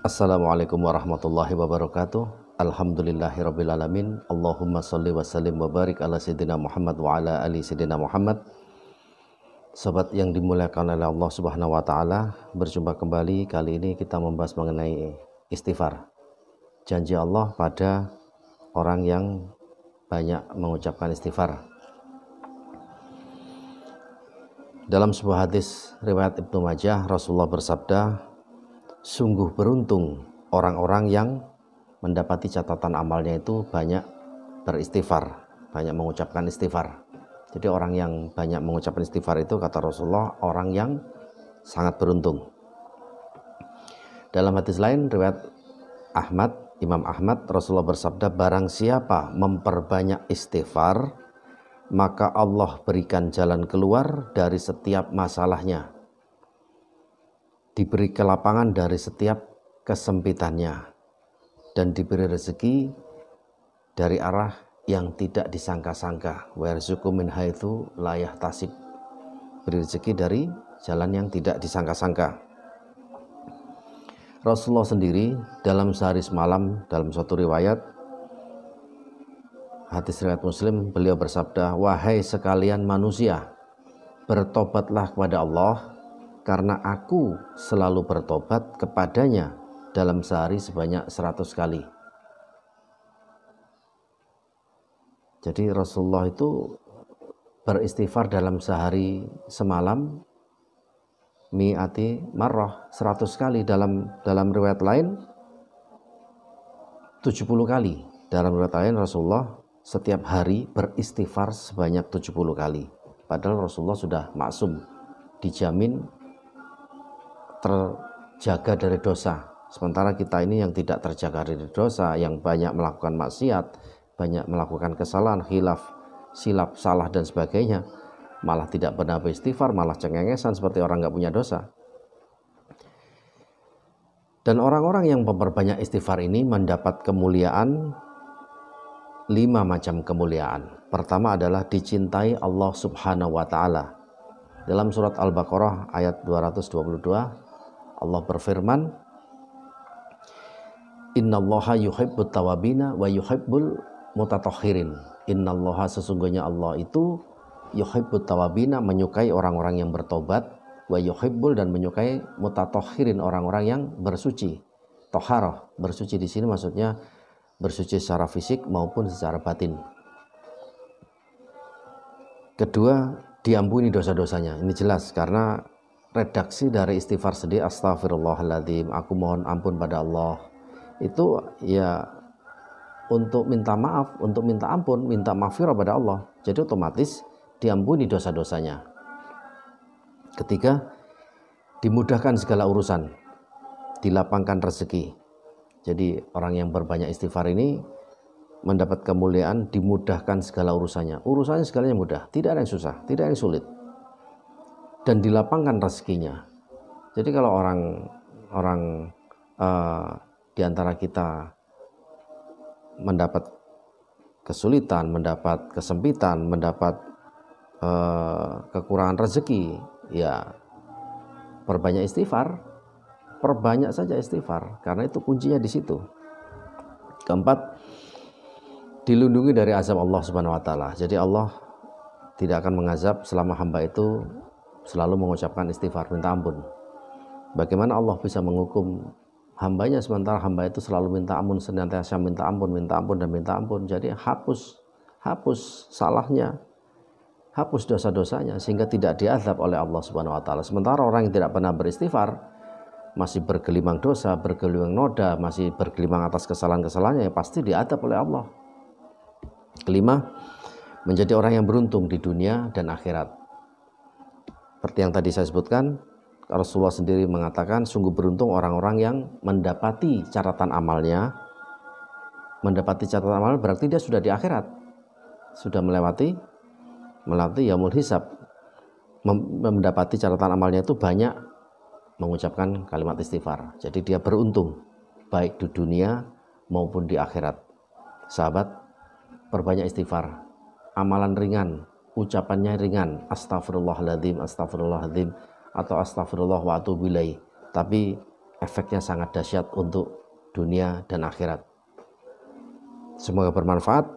Assalamualaikum warahmatullahi wabarakatuh. Alhamdulillahirrabbilalamin. Allahumma salli wa sallim wa barik ala Sayyidina Muhammad wa ala ali Sayyidina Muhammad. Sobat yang dimuliakan oleh Allah Subhanahu wa taala, berjumpa kembali kali ini kita membahas mengenai istighfar. Janji Allah pada orang yang banyak mengucapkan istighfar. Dalam sebuah hadis riwayat Ibnu Majah, Rasulullah bersabda, sungguh beruntung orang-orang yang mendapati catatan amalnya itu banyak beristighfar, banyak mengucapkan istighfar. Jadi orang yang banyak mengucapkan istighfar itu kata Rasulullah orang yang sangat beruntung. Dalam hadis lain riwayat Ahmad, Imam Ahmad Rasulullah bersabda barang siapa memperbanyak istighfar maka Allah berikan jalan keluar dari setiap masalahnya diberi kelapangan dari setiap kesempitannya dan diberi rezeki dari arah yang tidak disangka-sangka wa min haitsu layah tasib beri rezeki dari jalan yang tidak disangka-sangka Rasulullah sendiri dalam sehari semalam dalam suatu riwayat hadis riwayat Muslim beliau bersabda wahai sekalian manusia bertobatlah kepada Allah karena aku selalu bertobat kepadanya dalam sehari sebanyak 100 kali. Jadi Rasulullah itu beristighfar dalam sehari semalam mi'ati marrah 100 kali dalam dalam riwayat lain 70 kali dalam riwayat lain Rasulullah setiap hari beristighfar sebanyak 70 kali padahal Rasulullah sudah maksum dijamin terjaga dari dosa. Sementara kita ini yang tidak terjaga dari dosa, yang banyak melakukan maksiat, banyak melakukan kesalahan, hilaf, silap, salah dan sebagainya, malah tidak pernah beristighfar, malah cengengesan seperti orang nggak punya dosa. Dan orang-orang yang memperbanyak istighfar ini mendapat kemuliaan lima macam kemuliaan. Pertama adalah dicintai Allah Subhanahu wa taala. Dalam surat Al-Baqarah ayat 222 Allah berfirman, Innallaha yuhibbut tawabina wa yuhibbul Inna Innallaha sesungguhnya Allah itu yuhibbut tawabina menyukai orang-orang yang bertobat wa yuhibbul dan menyukai mutatakhirin orang-orang yang bersuci. Toharoh, bersuci di sini maksudnya bersuci secara fisik maupun secara batin. Kedua, diampuni dosa-dosanya. Ini jelas karena redaksi dari istighfar sedih astagfirullahaladzim aku mohon ampun pada Allah itu ya untuk minta maaf untuk minta ampun minta maafirah pada Allah jadi otomatis diampuni dosa-dosanya ketiga dimudahkan segala urusan dilapangkan rezeki jadi orang yang berbanyak istighfar ini mendapat kemuliaan dimudahkan segala urusannya urusannya segalanya mudah tidak ada yang susah tidak ada yang sulit dan dilapangkan rezekinya. Jadi kalau orang orang uh, di antara kita mendapat kesulitan, mendapat kesempitan, mendapat uh, kekurangan rezeki, ya perbanyak istighfar, perbanyak saja istighfar karena itu kuncinya di situ. Keempat, dilindungi dari azab Allah Subhanahu wa taala. Jadi Allah tidak akan mengazab selama hamba itu selalu mengucapkan istighfar minta ampun. Bagaimana Allah bisa menghukum hambanya sementara hamba itu selalu minta ampun senantiasa minta ampun minta ampun dan minta ampun. Jadi hapus hapus salahnya, hapus dosa-dosanya sehingga tidak diazab oleh Allah Subhanahu wa taala. Sementara orang yang tidak pernah beristighfar masih bergelimang dosa, bergelimang noda, masih bergelimang atas kesalahan-kesalahannya ya pasti diazab oleh Allah. Kelima, menjadi orang yang beruntung di dunia dan akhirat. Seperti yang tadi saya sebutkan, Rasulullah sendiri mengatakan sungguh beruntung orang-orang yang mendapati catatan amalnya. Mendapati catatan amal berarti dia sudah di akhirat. Sudah melewati melewati yaumul hisab. mendapati catatan amalnya itu banyak mengucapkan kalimat istighfar. Jadi dia beruntung baik di dunia maupun di akhirat. Sahabat, perbanyak istighfar. Amalan ringan ucapannya ringan astagfirullahaladzim astagfirullahaladzim atau astagfirullah wa atubilai tapi efeknya sangat dahsyat untuk dunia dan akhirat semoga bermanfaat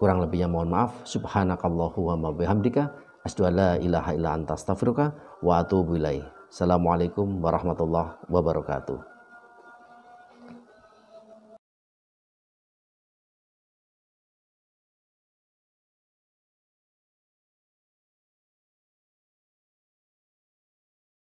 kurang lebihnya mohon maaf subhanakallahu wa bihamdika asyhadu la ilaha illa anta astaghfiruka wa atubilai assalamualaikum warahmatullahi wabarakatuh